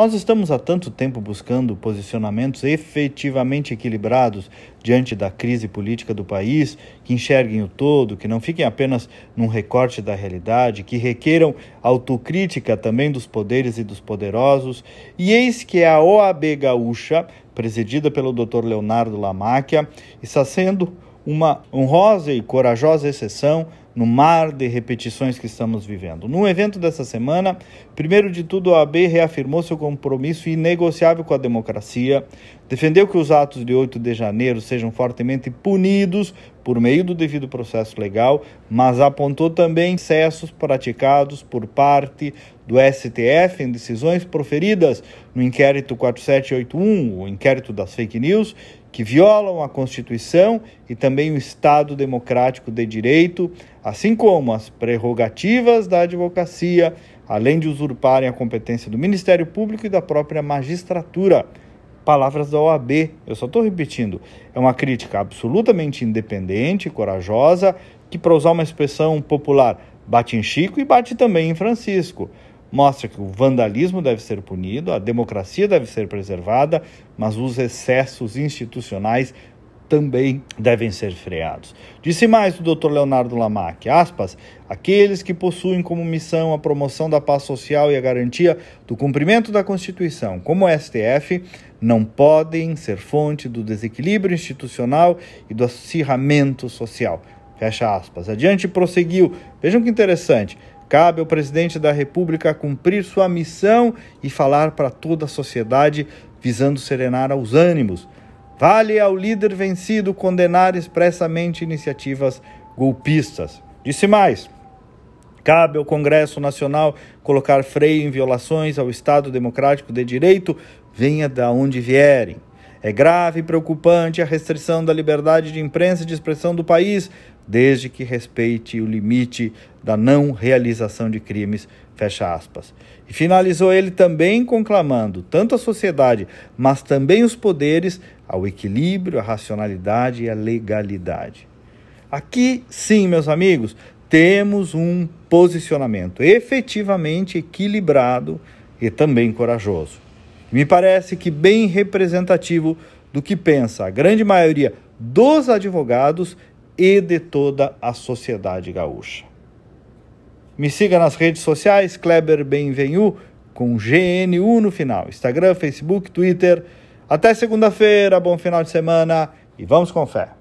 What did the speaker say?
Nós estamos há tanto tempo buscando posicionamentos efetivamente equilibrados diante da crise política do país, que enxerguem o todo, que não fiquem apenas num recorte da realidade, que requeram autocrítica também dos poderes e dos poderosos. E eis que a OAB Gaúcha, presidida pelo Dr. Leonardo Lamáquia, está sendo uma honrosa e corajosa exceção no mar de repetições que estamos vivendo. No evento dessa semana, primeiro de tudo, a AB reafirmou seu compromisso inegociável com a democracia, defendeu que os atos de 8 de janeiro sejam fortemente punidos por meio do devido processo legal, mas apontou também excessos praticados por parte do STF em decisões proferidas no inquérito 4781, o inquérito das fake news, que violam a Constituição e também o Estado democrático de direito, assim como as prerrogativas da advocacia, além de usurparem a competência do Ministério Público e da própria magistratura. Palavras da OAB, eu só estou repetindo. É uma crítica absolutamente independente, corajosa, que, para usar uma expressão popular, bate em Chico e bate também em Francisco. Mostra que o vandalismo deve ser punido, a democracia deve ser preservada, mas os excessos institucionais também devem ser freados. Disse mais o Dr. Leonardo Lamac, aspas, aqueles que possuem como missão a promoção da paz social e a garantia do cumprimento da Constituição, como o STF, não podem ser fonte do desequilíbrio institucional e do acirramento social. Fecha aspas. Adiante prosseguiu. Vejam que interessante. Cabe ao presidente da República cumprir sua missão e falar para toda a sociedade visando serenar aos ânimos Vale ao líder vencido condenar expressamente iniciativas golpistas. Disse mais: Cabe ao Congresso Nacional colocar freio em violações ao Estado Democrático de Direito, venha da onde vierem. É grave e preocupante a restrição da liberdade de imprensa e de expressão do país, desde que respeite o limite da não realização de crimes. Fecha aspas. E finalizou ele também conclamando tanto a sociedade, mas também os poderes, ao equilíbrio, à racionalidade e à legalidade. Aqui, sim, meus amigos, temos um posicionamento efetivamente equilibrado e também corajoso me parece que bem representativo do que pensa a grande maioria dos advogados e de toda a sociedade gaúcha. Me siga nas redes sociais, Kleber Benvenu, com GNU no final, Instagram, Facebook, Twitter. Até segunda-feira, bom final de semana e vamos com fé.